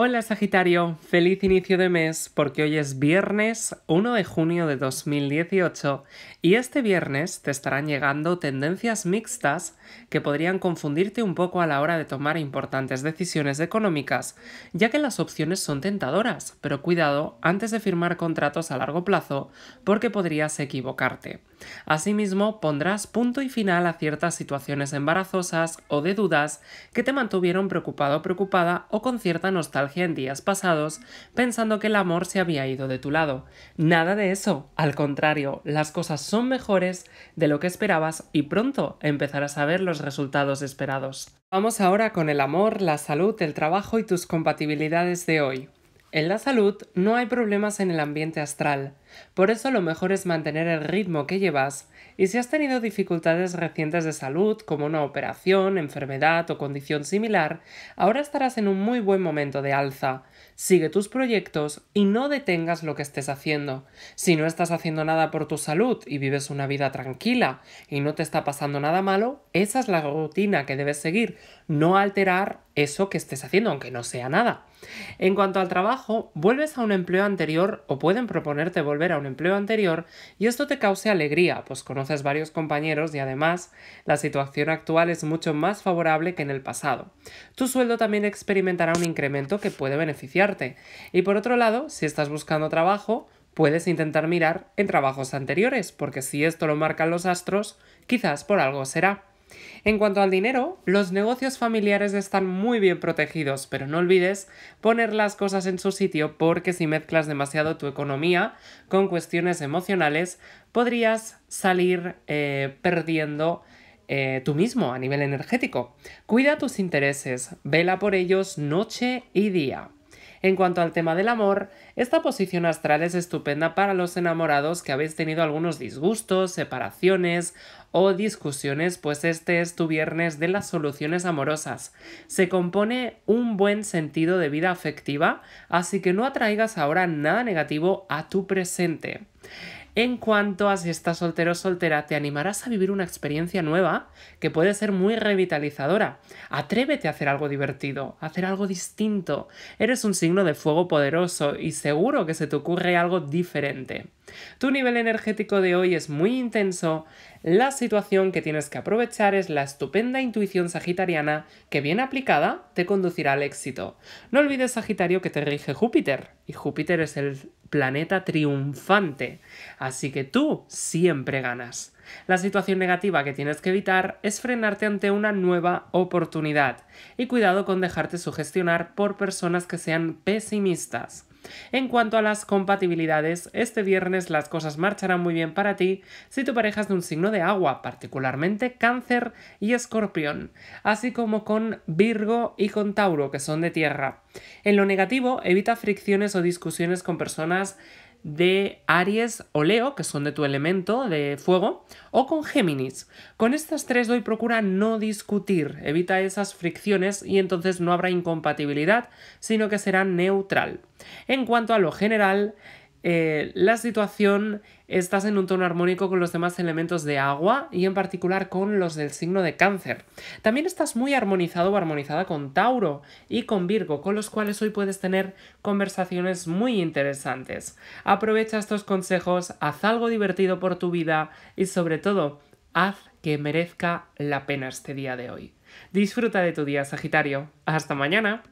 Hola Sagitario, feliz inicio de mes porque hoy es viernes 1 de junio de 2018 y este viernes te estarán llegando tendencias mixtas que podrían confundirte un poco a la hora de tomar importantes decisiones económicas, ya que las opciones son tentadoras, pero cuidado antes de firmar contratos a largo plazo porque podrías equivocarte. Asimismo, pondrás punto y final a ciertas situaciones embarazosas o de dudas que te mantuvieron preocupado o preocupada o con cierta nostalgia en días pasados, pensando que el amor se había ido de tu lado. Nada de eso, al contrario, las cosas son mejores de lo que esperabas y pronto empezarás a ver los resultados esperados. Vamos ahora con el amor, la salud, el trabajo y tus compatibilidades de hoy. En la salud no hay problemas en el ambiente astral. Por eso lo mejor es mantener el ritmo que llevas y si has tenido dificultades recientes de salud, como una operación, enfermedad o condición similar, ahora estarás en un muy buen momento de alza. Sigue tus proyectos y no detengas lo que estés haciendo. Si no estás haciendo nada por tu salud y vives una vida tranquila y no te está pasando nada malo, esa es la rutina que debes seguir, no alterar eso que estés haciendo, aunque no sea nada. En cuanto al trabajo, vuelves a un empleo anterior o pueden proponerte volver a un empleo anterior y esto te cause alegría, pues conoces varios compañeros y además la situación actual es mucho más favorable que en el pasado. Tu sueldo también experimentará un incremento que puede beneficiarte. Y por otro lado, si estás buscando trabajo, puedes intentar mirar en trabajos anteriores, porque si esto lo marcan los astros, quizás por algo será. En cuanto al dinero, los negocios familiares están muy bien protegidos, pero no olvides poner las cosas en su sitio porque si mezclas demasiado tu economía con cuestiones emocionales, podrías salir eh, perdiendo eh, tú mismo a nivel energético. Cuida tus intereses, vela por ellos noche y día. En cuanto al tema del amor, esta posición astral es estupenda para los enamorados que habéis tenido algunos disgustos, separaciones o discusiones, pues este es tu viernes de las soluciones amorosas. Se compone un buen sentido de vida afectiva, así que no atraigas ahora nada negativo a tu presente. En cuanto a si estás soltero o soltera, te animarás a vivir una experiencia nueva que puede ser muy revitalizadora. Atrévete a hacer algo divertido, a hacer algo distinto. Eres un signo de fuego poderoso y seguro que se te ocurre algo diferente. Tu nivel energético de hoy es muy intenso, la situación que tienes que aprovechar es la estupenda intuición sagitariana que bien aplicada te conducirá al éxito. No olvides Sagitario que te rige Júpiter y Júpiter es el planeta triunfante. Así que tú siempre ganas. La situación negativa que tienes que evitar es frenarte ante una nueva oportunidad y cuidado con dejarte sugestionar por personas que sean pesimistas. En cuanto a las compatibilidades, este viernes las cosas marcharán muy bien para ti si tu pareja es de un signo de agua, particularmente cáncer y escorpión, así como con Virgo y con Tauro, que son de tierra. En lo negativo, evita fricciones o discusiones con personas de Aries o Leo, que son de tu elemento de fuego, o con Géminis. Con estas tres doy procura no discutir, evita esas fricciones y entonces no habrá incompatibilidad, sino que será neutral. En cuanto a lo general, eh, la situación, estás en un tono armónico con los demás elementos de agua y en particular con los del signo de cáncer. También estás muy armonizado o armonizada con Tauro y con Virgo, con los cuales hoy puedes tener conversaciones muy interesantes. Aprovecha estos consejos, haz algo divertido por tu vida y sobre todo, haz que merezca la pena este día de hoy. Disfruta de tu día, Sagitario. Hasta mañana.